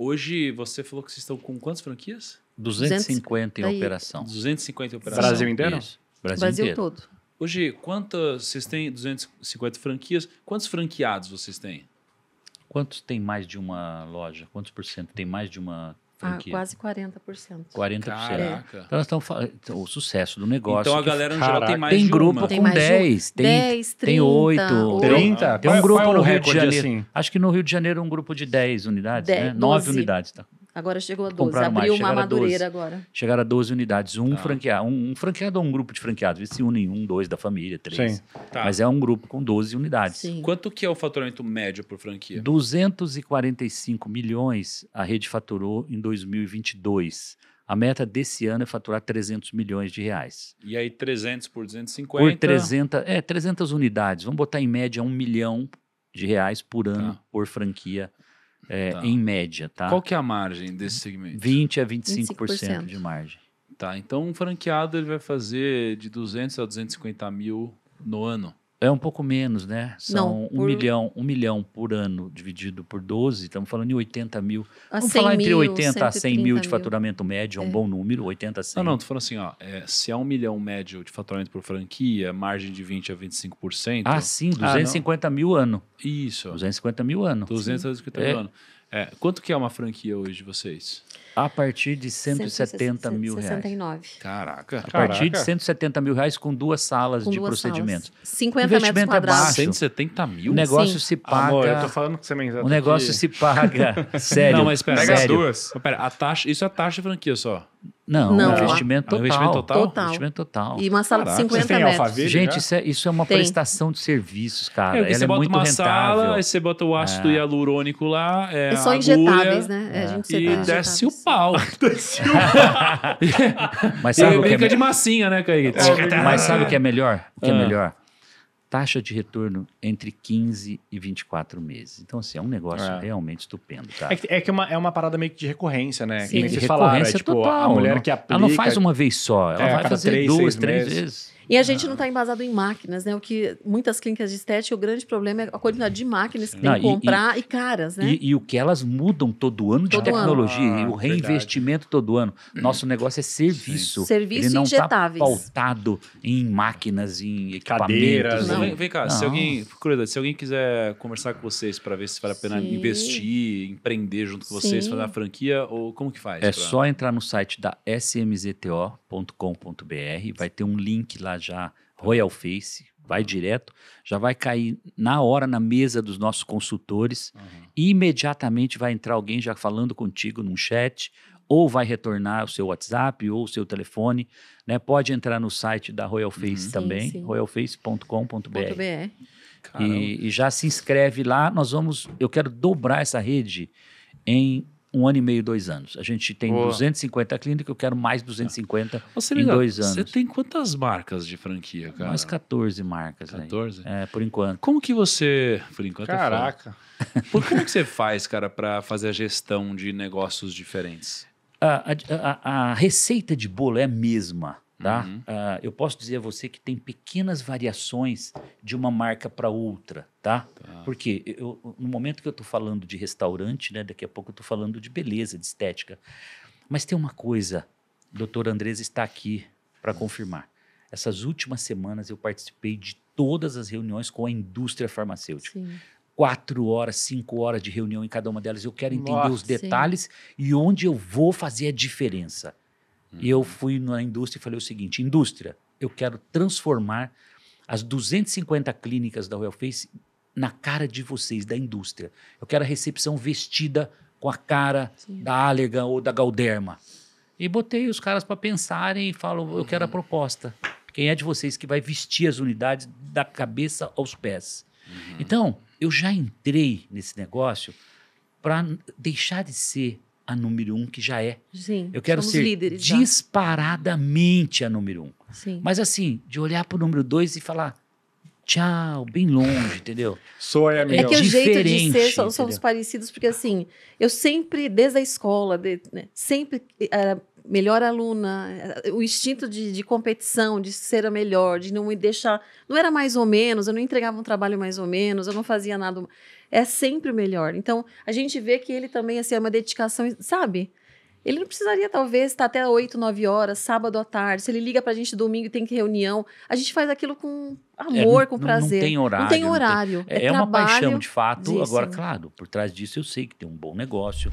Hoje você falou que vocês estão com quantas franquias? 250 em aí. operação. 250 em operação. Brasil inteiro? Isso. Brasil, Brasil inteiro. todo. Hoje, quantas vocês têm 250 franquias? Quantos franqueados vocês têm? Quantos tem mais de uma loja? Quantos por cento tem mais de uma ah, quase 40%. 40%. Caraca. Então, estão o sucesso do negócio. Então, a é galera no geral tem mais Tem grupo uma. Né? com tem 10, tem, 10, 30, tem 8, 30. Tem um grupo é no Rio de Janeiro. Assim? Acho que no Rio de Janeiro um grupo de 10 unidades, 10, né? 12. 9 unidades, tá? Agora chegou a 12. Compraram Abriu mais, uma madureira agora. Chegaram a 12 unidades. Um ah. Tá. franqueado, um, um franqueado ou um grupo de franqueados. Eles se unem um, dois da família, três. Sim. Tá. Mas é um grupo com 12 unidades. Sim. Quanto que é o faturamento médio por franquia? 245 milhões a rede faturou em 2022. A meta desse ano é faturar 300 milhões de reais. E aí 300 por 250? Por 300, é, 300 unidades. Vamos botar em média 1 milhão de reais por ano tá. por franquia é, tá. em média, tá? Qual que é a margem desse segmento? 20 a 25%, 25%. de margem. Tá, então um franqueado ele vai fazer de 200 a 250 mil no ano. É um pouco menos, né? São Não, por... um milhão, um milhão por ano dividido por 12, estamos falando de 80 mil. A Vamos falar entre 80 a 100 mil de faturamento mil. médio, é um é. bom número, 80 a 100. Não, não, tu falando assim, ó, é, se há é 1 milhão médio de faturamento por franquia, margem de 20 a 25%. Ah, sim, 250 ah, mil ano. Isso. 250 mil ano. 200 a 250 mil ano. É. É, quanto que é uma franquia hoje, de vocês? A partir de 170 mil reais. 169. Caraca. A partir Caraca. de 170 mil reais com duas salas com de duas procedimento. Salas. 50 metros é quadrados. É baixo. 170 mil? O negócio Sim. se paga... Amor, eu tô falando que você me O negócio que... se paga... sério. Não, mas pera. Pega sério. duas. Pera, a taxa, isso é a taxa de franquia só. Não, não. Um investimento, ah, total, investimento total. total. Investimento total. E uma sala de 50 metros. Alfaville, Gente, isso é, isso é, uma tem. prestação de serviços, cara. É, Ela você é bota muito uma rentável. sala, você bota o ácido é. hialurônico lá. É, é, só agulha, injetáveis, né? É, a gente e desce o pau. desce o pau. Mas sabe e é, o que é... de massinha, né, Kaique? Mas sabe o que é melhor? O que é ah. melhor? taxa de retorno entre 15 e 24 meses. Então, assim, é um negócio é. realmente estupendo, cara. Tá? É que, é, que é uma, é uma parada meio que de recorrência, né? Sim, que recorrência falaram, é, tipo, total. A mulher não, que aplica... Ela não faz uma vez só, ela é, vai fazer três, duas, três meses. vezes. E a gente ah. não está embasado em máquinas, né? O que muitas clínicas de estética, o grande problema é a quantidade de máquinas que tem que comprar e, e, caras, né? E, e, o que elas mudam todo ano todo de tecnologia, ano. Ah, e o reinvestimento verdade. todo ano. Hum. Nosso negócio é serviço. Sim. Serviço Ele não tá injetáveis. Tá pautado em máquinas, em cadeiras. Né? Não. Vem, vem cá, não. se alguém, curiosidade, se alguém quiser conversar com vocês para ver se vale a pena Sim. investir, empreender junto com vocês, fazer a franquia, ou como que faz? É pra... só entrar no site da smzto.com.br, vai ter um link lá já tá. Royal Face, vai direto, já vai cair na hora na mesa dos nossos consultores uhum. e imediatamente vai entrar alguém já falando contigo num chat ou vai retornar o seu WhatsApp ou o seu telefone, né? Pode entrar no site da Royal uhum. Face uhum. também, royalface.com.br. E, e já se inscreve lá, nós vamos, eu quero dobrar essa rede em um ano e meio, dois anos. A gente tem Boa. 250 clínicas, eu quero mais 250 Você ah. em liga, dois anos. Você tem quantas marcas de franquia, cara? Mais 14 marcas. 14? Aí. É, por enquanto. Como que você... Por enquanto é Caraca. Por, como que você faz, cara, para fazer a gestão de negócios diferentes? A, a, a, receita de bolo é a mesma, tá? Uhum. Uh, eu posso dizer a você que tem pequenas variações de uma marca para outra, tá? porque eu, no momento que eu estou falando de restaurante, né, daqui a pouco eu estou falando de beleza, de estética. Mas tem uma coisa, doutor Andrés está aqui para confirmar. Essas últimas semanas eu participei de todas as reuniões com a indústria farmacêutica. Sim. Quatro horas, cinco horas de reunião em cada uma delas. Eu quero entender Nossa, os detalhes sim. e onde eu vou fazer a diferença. Uhum. E eu fui na indústria e falei o seguinte: indústria, eu quero transformar as 250 clínicas da Royal Face na cara de vocês, da indústria. Eu quero a recepção vestida com a cara Sim. da Allergan ou da Galderma. E botei os caras para pensarem e falo, uhum. eu quero a proposta. Quem é de vocês que vai vestir as unidades da cabeça aos pés? Uhum. Então, eu já entrei nesse negócio para deixar de ser a número um, que já é. Sim, eu quero ser líderes, disparadamente a número um. Sim. Mas assim, de olhar para o número dois e falar, tchau, bem longe, entendeu? Sou é melhor. É que o jeito de ser somos parecidos, porque assim, eu sempre, desde a escola, de, né, sempre era eh, melhor aluna, eh, o instinto de, de, competição, de ser a melhor, de não me deixar. Não era mais ou menos, eu não entregava um trabalho mais ou menos, eu não fazia nada. É sempre o melhor. Então, a gente vê que ele também assim, é uma dedicação, sabe? Ele não precisaria, talvez, estar até 8, 9 horas, sábado à tarde. Se ele liga pra gente domingo e tem que reunião, a gente faz aquilo com é, amor, é, com prazer. Não, não tem horário. Não tem horário. Não tem, é, é, é uma paixão, de fato. Disso. Agora, claro, por trás disso eu sei que tem um bom negócio.